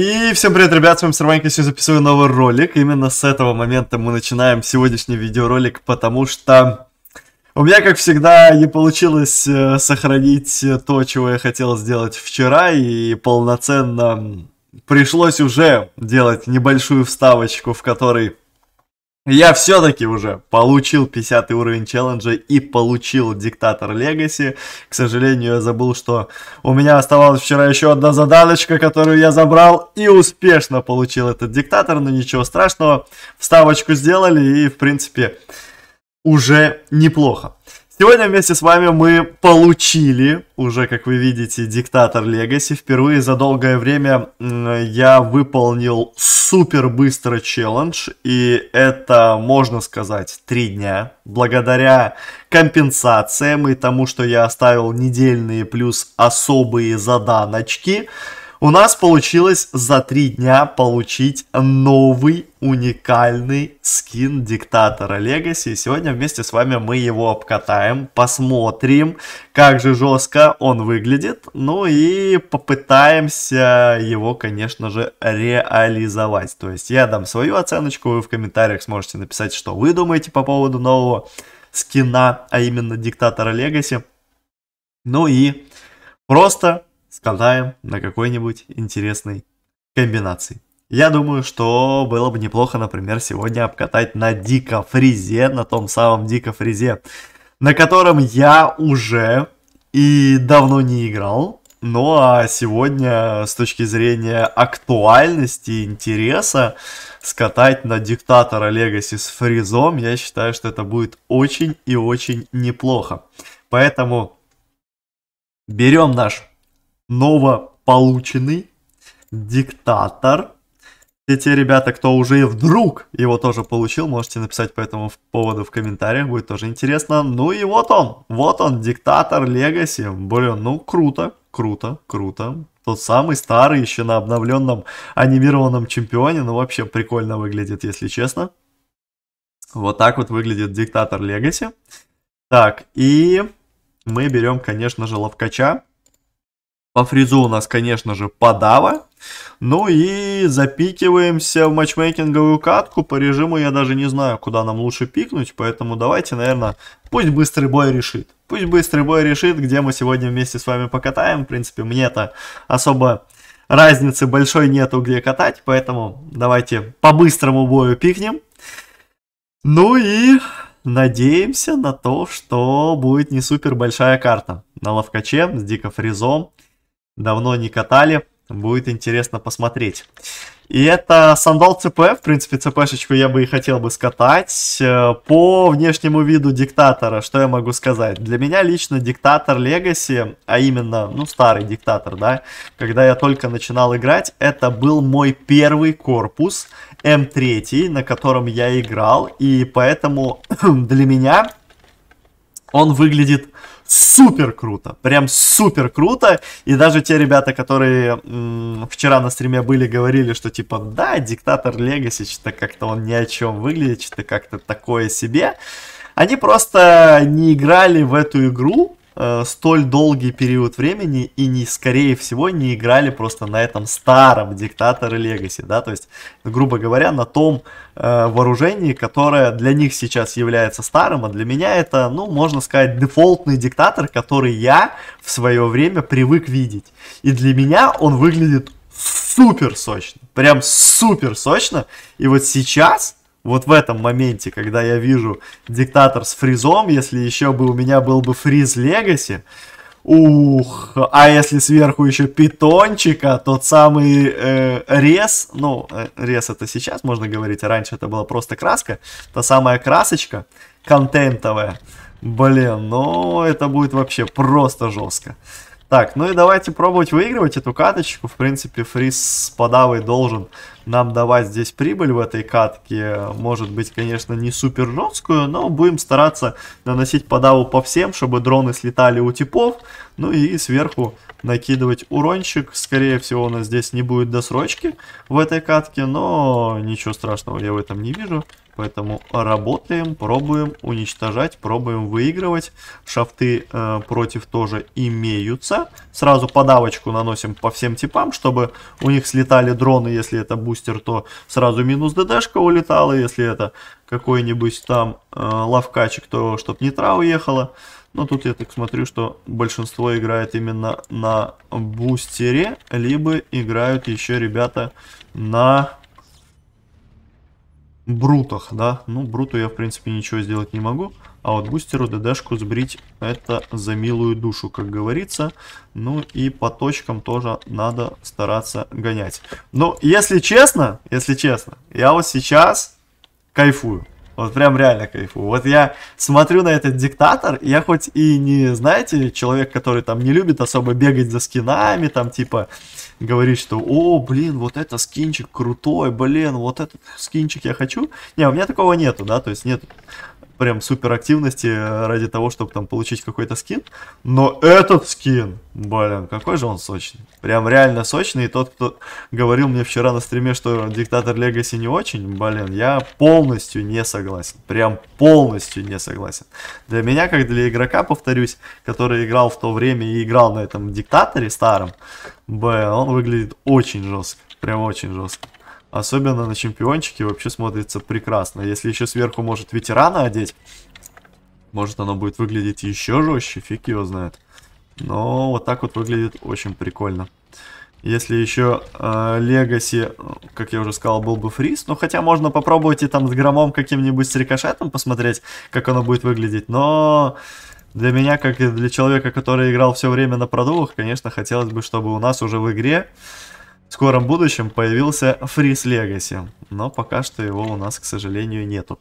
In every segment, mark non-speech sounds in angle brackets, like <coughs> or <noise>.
И всем привет, ребят, с вами Серванька, сегодня записываю новый ролик. Именно с этого момента мы начинаем сегодняшний видеоролик, потому что у меня, как всегда, не получилось э, сохранить то, чего я хотел сделать вчера, и полноценно пришлось уже делать небольшую вставочку, в которой я все-таки уже получил 50 уровень челленджа и получил Диктатор Легаси. К сожалению, я забыл, что у меня оставалась вчера еще одна задачка, которую я забрал и успешно получил этот Диктатор, но ничего страшного. Вставочку сделали и, в принципе, уже неплохо. Сегодня вместе с вами мы получили, уже как вы видите, Диктатор Легаси. Впервые за долгое время я выполнил супер быстро челлендж, и это, можно сказать, три дня. Благодаря компенсациям и тому, что я оставил недельные плюс особые заданочки, у нас получилось за три дня получить новый уникальный скин Диктатора Легаси. Сегодня вместе с вами мы его обкатаем, посмотрим, как же жестко он выглядит. Ну и попытаемся его, конечно же, реализовать. То есть я дам свою оценочку, вы в комментариях сможете написать, что вы думаете по поводу нового скина, а именно Диктатора Легаси. Ну и просто с на какой-нибудь интересной комбинации. Я думаю, что было бы неплохо, например, сегодня обкатать на Дико Фризе, на том самом Дико Фризе, на котором я уже и давно не играл. Ну а сегодня, с точки зрения актуальности и интереса, скатать на Диктатора Легаси с Фризом, я считаю, что это будет очень и очень неплохо. Поэтому берем наш новополученный диктатор. И те ребята, кто уже вдруг его тоже получил, можете написать по этому поводу в комментариях, будет тоже интересно. Ну и вот он, вот он, диктатор Легаси. Блин, ну круто, круто, круто. Тот самый старый, еще на обновленном анимированном чемпионе. Ну вообще прикольно выглядит, если честно. Вот так вот выглядит диктатор Легаси. Так, и мы берем, конечно же, Ловкача. По фризу у нас, конечно же, подава. Ну и запикиваемся в матчмейкинговую катку. По режиму я даже не знаю, куда нам лучше пикнуть. Поэтому давайте, наверное, пусть быстрый бой решит. Пусть быстрый бой решит, где мы сегодня вместе с вами покатаем. В принципе, мне-то особо разницы большой нету, где катать. Поэтому давайте по быстрому бою пикнем. Ну и надеемся на то, что будет не супер большая карта. На ловкаче с дико фризом давно не катали. Будет интересно посмотреть. И это сандал ЦП. В принципе, ЦПшечку я бы и хотел бы скатать. Э, по внешнему виду диктатора, что я могу сказать? Для меня лично диктатор Легаси, а именно, ну, старый диктатор, да, когда я только начинал играть, это был мой первый корпус М3, на котором я играл. И поэтому <clears throat> для меня он выглядит супер круто, прям супер круто. И даже те ребята, которые м- вчера на стриме были, говорили, что типа, да, диктатор Легаси, что-то как-то он ни о чем выглядит, что-то как-то такое себе. Они просто не играли в эту игру, э, столь долгий период времени и не, скорее всего, не играли просто на этом старом диктаторе Легаси, да, то есть, грубо говоря, на том э, вооружении, которое для них сейчас является старым, а для меня это, ну, можно сказать, дефолтный диктатор, который я в свое время привык видеть. И для меня он выглядит супер сочно, прям супер сочно. И вот сейчас вот в этом моменте, когда я вижу диктатор с фризом, если еще бы у меня был бы фриз Легаси, ух, а если сверху еще питончика, тот самый э, рез, ну, э, рез это сейчас можно говорить, а раньше это была просто краска, та самая красочка контентовая, блин, ну, это будет вообще просто жестко. Так, ну и давайте пробовать выигрывать эту каточку. В принципе, фриз с подавой должен нам давать здесь прибыль в этой катке. Может быть, конечно, не супер жесткую, но будем стараться наносить подаву по всем, чтобы дроны слетали у типов. Ну и сверху накидывать урончик. Скорее всего, у нас здесь не будет досрочки в этой катке, но ничего страшного я в этом не вижу. Поэтому работаем, пробуем уничтожать, пробуем выигрывать. Шафты э, против тоже имеются. Сразу подавочку наносим по всем типам, чтобы у них слетали дроны. Если это бустер, то сразу минус ДДшка улетала. Если это какой-нибудь там э, лавкачик, то чтоб нитра уехала. Но тут я так смотрю, что большинство играет именно на бустере, либо играют еще ребята на брутах, да. Ну, бруту я, в принципе, ничего сделать не могу. А вот бустеру ДДшку сбрить это за милую душу, как говорится. Ну и по точкам тоже надо стараться гонять. Но если честно, если честно, я вот сейчас кайфую. Вот прям реально кайфую. Вот я смотрю на этот диктатор, я хоть и не, знаете, человек, который там не любит особо бегать за скинами, там типа говорить, что «О, блин, вот это скинчик крутой, блин, вот этот скинчик я хочу». Не, у меня такого нету, да, то есть нет прям супер активности э, ради того, чтобы там получить какой-то скин. Но этот скин, блин, какой же он сочный. Прям реально сочный. И тот, кто говорил мне вчера на стриме, что Диктатор Легаси не очень, блин, я полностью не согласен. Прям полностью не согласен. Для меня, как для игрока, повторюсь, который играл в то время и играл на этом Диктаторе старом, блин, он выглядит очень жестко. Прям очень жестко. Особенно на чемпиончике вообще смотрится прекрасно. Если еще сверху может ветерана одеть, может оно будет выглядеть еще жестче, фиг его знает. Но вот так вот выглядит очень прикольно. Если еще Легаси, э, как я уже сказал, был бы фриз. Ну, хотя можно попробовать и там с громом каким-нибудь с рикошетом посмотреть, как оно будет выглядеть. Но для меня, как и для человека, который играл все время на продувах, конечно, хотелось бы, чтобы у нас уже в игре в скором будущем появился Фрис Legacy, Но пока что его у нас, к сожалению, нету.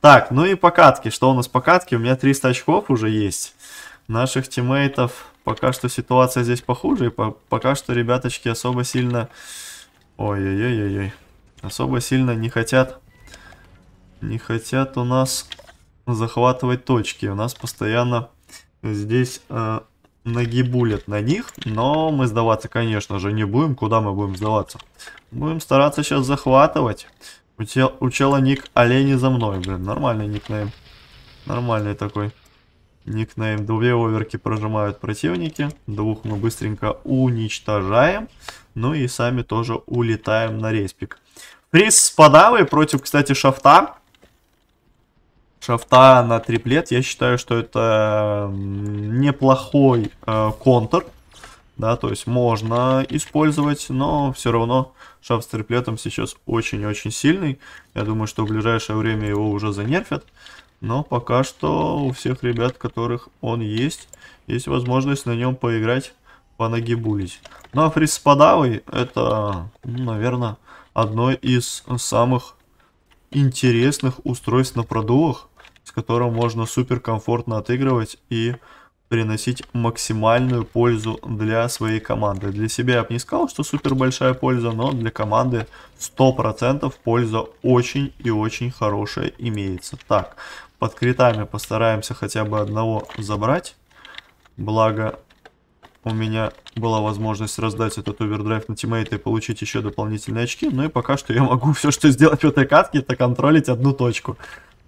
Так, ну и покатки. Что у нас покатки? У меня 300 очков уже есть. Наших тиммейтов пока что ситуация здесь похуже. И по пока что ребяточки особо сильно... Ой-ой-ой-ой. Особо сильно не хотят... Не хотят у нас захватывать точки. У нас постоянно здесь... Э нагибулят на них, но мы сдаваться, конечно же, не будем. Куда мы будем сдаваться? Будем стараться сейчас захватывать. У, тел, у чела ник олени за мной, блин, нормальный никнейм. Нормальный такой никнейм. Две оверки прожимают противники, двух мы быстренько уничтожаем, ну и сами тоже улетаем на респик. Фриз с подавой против, кстати, шафта шафта на триплет, я считаю, что это неплохой э, контр. Да, то есть можно использовать, но все равно шафт с триплетом сейчас очень-очень сильный. Я думаю, что в ближайшее время его уже занерфят. Но пока что у всех ребят, которых он есть, есть возможность на нем поиграть, понагибулить. Ну а фриз с это, ну, наверное, одно из самых интересных устройств на продувах которым можно супер комфортно отыгрывать и приносить максимальную пользу для своей команды. Для себя я бы не сказал, что супер большая польза, но для команды 100% польза очень и очень хорошая имеется. Так, под критами постараемся хотя бы одного забрать. Благо, у меня была возможность раздать этот овердрайв на тиммейта и получить еще дополнительные очки. Ну и пока что я могу <laughs> все, что сделать в этой катке, это контролить одну точку.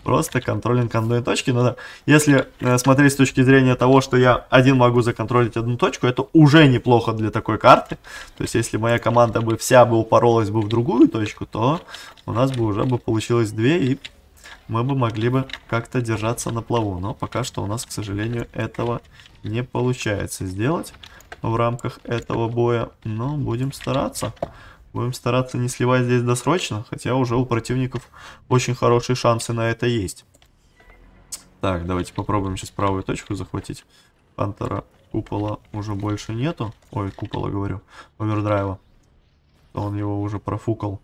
Просто контролинг одной точки. Но да, если э, смотреть с точки зрения того, что я один могу законтролить одну точку, это уже неплохо для такой карты. То есть, если моя команда бы вся бы упоролась бы в другую точку, то у нас бы уже бы получилось две, и мы бы могли бы как-то держаться на плаву. Но пока что у нас, к сожалению, этого не получается сделать в рамках этого боя. Но будем стараться. Будем стараться не сливать здесь досрочно, хотя уже у противников очень хорошие шансы на это есть. Так, давайте попробуем сейчас правую точку захватить. Пантера купола уже больше нету. Ой, купола говорю, овердрайва. Он его уже профукал.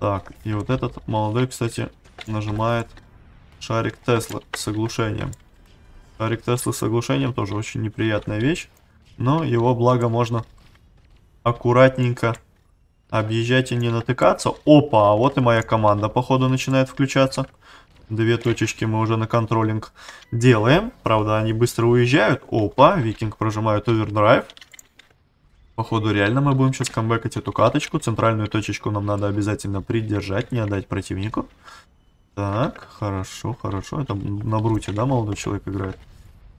Так, и вот этот молодой, кстати, нажимает шарик Тесла с оглушением. Шарик Тесла с оглушением тоже очень неприятная вещь, но его благо можно аккуратненько Объезжать и не натыкаться. Опа, а вот и моя команда, походу, начинает включаться. Две точечки мы уже на контролинг делаем. Правда, они быстро уезжают. Опа, викинг прожимает овердрайв. Походу, реально мы будем сейчас камбэкать эту каточку. Центральную точечку нам надо обязательно придержать, не отдать противнику. Так, хорошо, хорошо. Это на бруте, да, молодой человек играет?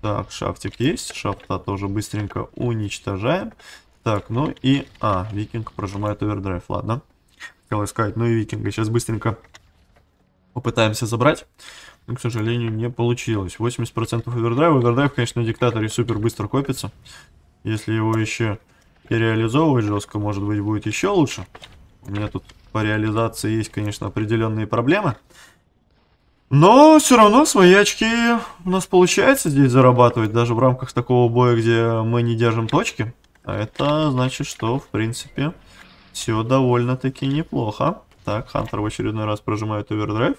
Так, шафтик есть. Шафта тоже быстренько уничтожаем. Так, ну и... А, Викинг прожимает овердрайв, ладно. Хотел искать, ну и Викинга сейчас быстренько попытаемся забрать. Но, ну, к сожалению, не получилось. 80% овердрайва. Овердрайв, конечно, на диктаторе супер быстро копится. Если его еще и реализовывать жестко, может быть, будет еще лучше. У меня тут по реализации есть, конечно, определенные проблемы. Но все равно свои очки у нас получается здесь зарабатывать, даже в рамках такого боя, где мы не держим точки. А это значит, что, в принципе, все довольно-таки неплохо. Так, Хантер в очередной раз прожимает овердрайв.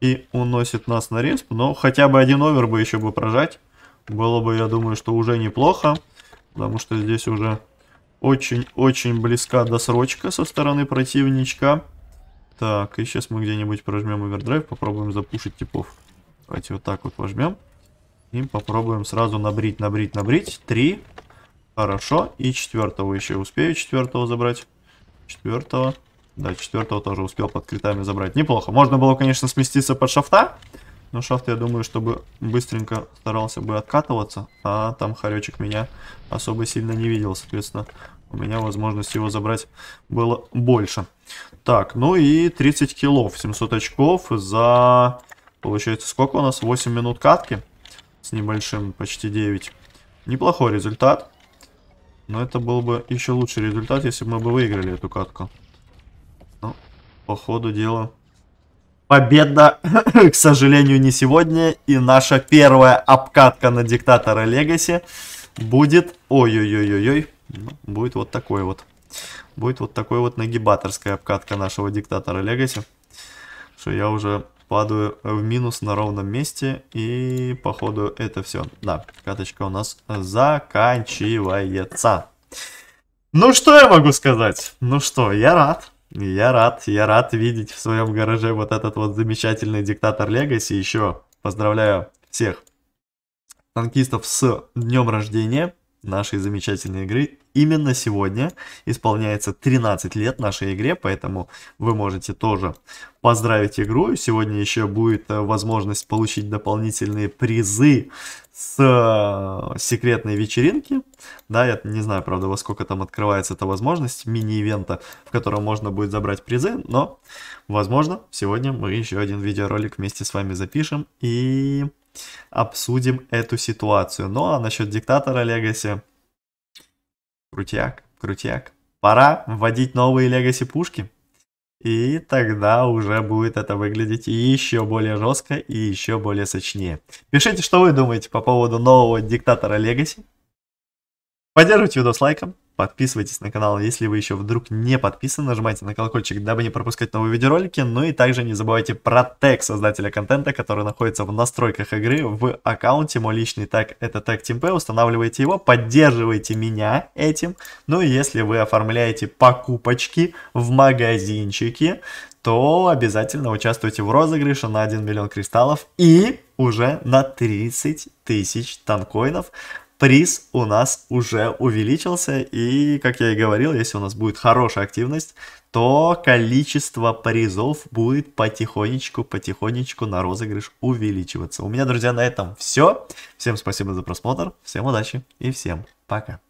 И уносит нас на респ. Но хотя бы один овер бы еще бы прожать. Было бы, я думаю, что уже неплохо. Потому что здесь уже очень-очень близка досрочка со стороны противничка. Так, и сейчас мы где-нибудь прожмем овердрайв. Попробуем запушить типов. Давайте вот так вот возьмем. И попробуем сразу набрить, набрить, набрить. Три, Хорошо. И четвертого еще успею четвертого забрать. Четвертого. Да, четвертого тоже успел под критами забрать. Неплохо. Можно было, конечно, сместиться под шафта. Но шафт, я думаю, чтобы быстренько старался бы откатываться. А там хоречек меня особо сильно не видел. Соответственно, у меня возможность его забрать было больше. Так, ну и 30 килов. 700 очков за... Получается, сколько у нас? 8 минут катки. С небольшим, почти 9. Неплохой результат. Но это был бы еще лучший результат, если бы мы бы выиграли эту катку. Ну, по ходу дела... Победа, <coughs> к сожалению, не сегодня. И наша первая обкатка на Диктатора Легаси будет... Ой-ой-ой-ой-ой. Ну, будет вот такой вот. Будет вот такой вот нагибаторская обкатка нашего Диктатора Легаси. Что я уже падаю в минус на ровном месте. И походу это все. Да, каточка у нас заканчивается. Ну что я могу сказать? Ну что, я рад. Я рад, я рад видеть в своем гараже вот этот вот замечательный диктатор Легаси. Еще поздравляю всех танкистов с днем рождения нашей замечательной игры. Именно сегодня исполняется 13 лет нашей игре, поэтому вы можете тоже поздравить игру. Сегодня еще будет э, возможность получить дополнительные призы с э, секретной вечеринки. Да, я не знаю, правда, во сколько там открывается эта возможность мини-ивента, в котором можно будет забрать призы, но, возможно, сегодня мы еще один видеоролик вместе с вами запишем и обсудим эту ситуацию. Ну а насчет диктатора Легаси, крутяк, крутяк. Пора вводить новые Легаси пушки. И тогда уже будет это выглядеть еще более жестко и еще более сочнее. Пишите, что вы думаете по поводу нового диктатора Легаси. Поддерживайте видос лайком. Подписывайтесь на канал, если вы еще вдруг не подписаны, нажимайте на колокольчик, дабы не пропускать новые видеоролики. Ну и также не забывайте про тег создателя контента, который находится в настройках игры в аккаунте. Мой личный тег это тег TeamP, устанавливайте его, поддерживайте меня этим. Ну и если вы оформляете покупочки в магазинчике, то обязательно участвуйте в розыгрыше на 1 миллион кристаллов и уже на 30 тысяч танкоинов приз у нас уже увеличился. И, как я и говорил, если у нас будет хорошая активность, то количество призов будет потихонечку-потихонечку на розыгрыш увеличиваться. У меня, друзья, на этом все. Всем спасибо за просмотр, всем удачи и всем пока.